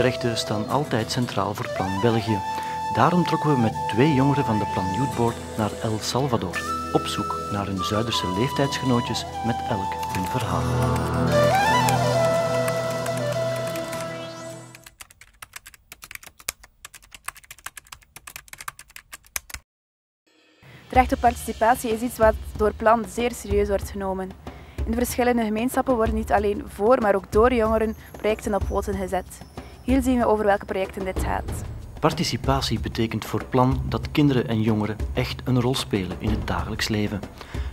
Rechten staan altijd centraal voor Plan België. Daarom trokken we met twee jongeren van de Plan Youth Board naar El Salvador, op zoek naar hun Zuiderse leeftijdsgenootjes met elk hun verhaal. Het recht participatie is iets wat door Plan zeer serieus wordt genomen. In de verschillende gemeenschappen worden niet alleen voor, maar ook door jongeren projecten op poten gezet. Hier zien we over welke projecten dit gaat. Participatie betekent voor plan dat kinderen en jongeren echt een rol spelen in het dagelijks leven.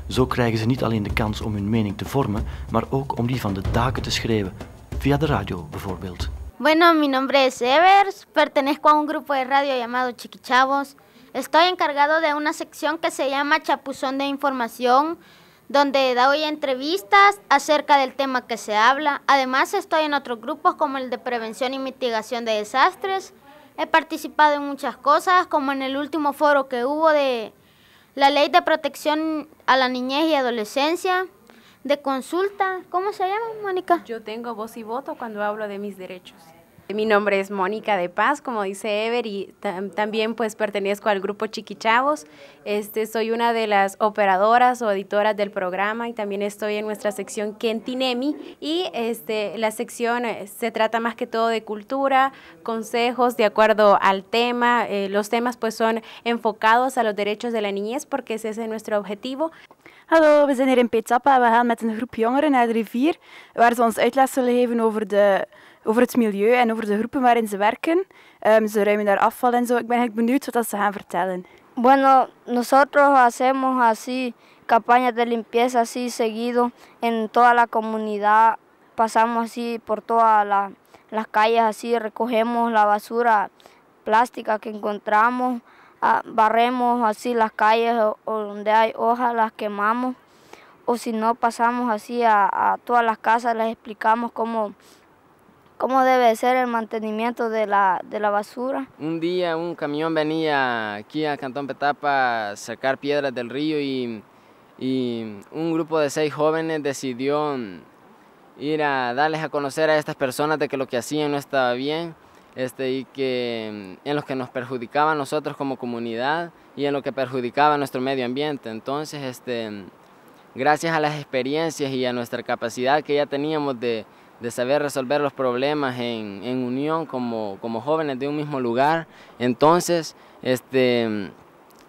Zo krijgen ze niet alleen de kans om hun mening te vormen, maar ook om die van de daken te schrijven via de radio bijvoorbeeld. Bueno, mi nombre es Evers, pertenezco a un grupo de radio llamado Chiquichavos. Estoy encargado de una sección que se llama Chapuzón de Información, donde doy entrevistas acerca del tema que se habla. Además estoy en otros grupos como el de prevención y mitigación de desastres. He participado en muchas cosas, como en el último foro que hubo de la ley de protección a la niñez y adolescencia, de consulta. ¿Cómo se llama, Mónica? Yo tengo voz y voto cuando hablo de mis derechos. Mi nombre es Mónica de Paz, como dice Ever, y también pues pertenezco al grupo Chiquichavos. Este, soy una de las operadoras o editoras del programa y también estoy en nuestra sección Kentinemi y este, la sección eh, se trata más que todo de cultura, consejos de acuerdo al tema. Eh, los temas pues son enfocados a los derechos de la niñez porque ese es nuestro objetivo. Hallo, we zijn hier in We gaan met de rivier waar ze ons over het milieu en over de groepen waarin ze werken. Ehm, ruimen afval en zo. Ik ben eigenlijk benieuwd wat Bueno, nosotros hacemos así campañas de limpieza así seguido en toda la comunidad. Pasamos así por todas las calles así, recogemos la basura plástica que encontramos, ah, barremos así las calles donde hay hojas, las quemamos o si no pasamos así a, todas las casas, les explicamos cómo cómo debe ser el mantenimiento de la, basura. Un día un camión venía aquí a Cantón Petapa a sacar piedras del río y, y un grupo de seis jóvenes decidió ir a darles a conocer a estas personas de que lo que hacían no estaba bien este, y que mm, en lo que nos perjudicaba a nosotros como comunidad y en lo que perjudicaba nuestro medio ambiente. Entonces, este, mm, gracias a las experiencias y a nuestra capacidad que ya teníamos de de saber resolver los problemas en, en unión como, como, jóvenes de un mismo lugar. Entonces, este,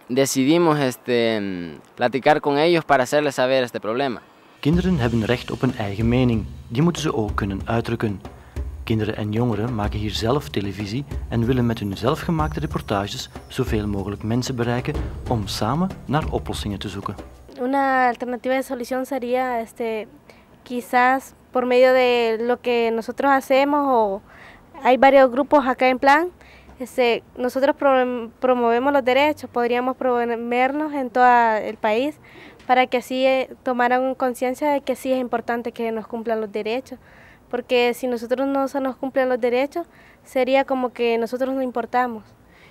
decidimos este, platicar con ellos para hacerles saber este problema. Kinderen hebben recht op een eigen mening. Die moeten ze ook kunnen uitdrukken. Kinderen en jongeren maken hier zelf televisie en willen met hun zelfgemaakte reportages zoveel mogelijk mensen bereiken om samen naar oplossingen te zoeken. Una alternativa de solución sería quizás por medio de lo que nosotros hacemos o hay varios grupos acá en plan. Este, nosotros promovemos los derechos, podríamos promovernos en todo el país para que así eh, tomaran conciencia de que sí es importante que nos cumplan los derechos, porque si nosotros no se nos cumplen los derechos, sería como que nosotros no importamos.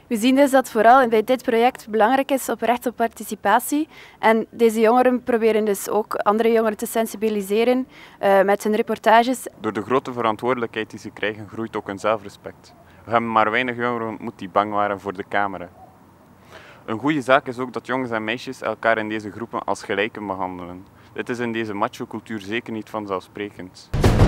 We zien dus dat vooral bij dit project belangrijk is op recht op participatie. En deze jongeren proberen dus ook andere jongeren te sensibiliseren eh, met hun reportages. Door de grote verantwoordelijkheid die ze krijgen, groeit ook hun zelfrespect. We hebben maar weinig jongeren ontmoet die bang waren voor de camera. Een goede zaak is ook dat jongens en meisjes elkaar in deze groepen als gelijken behandelen. Dit is in deze macho-cultuur zeker niet vanzelfsprekend.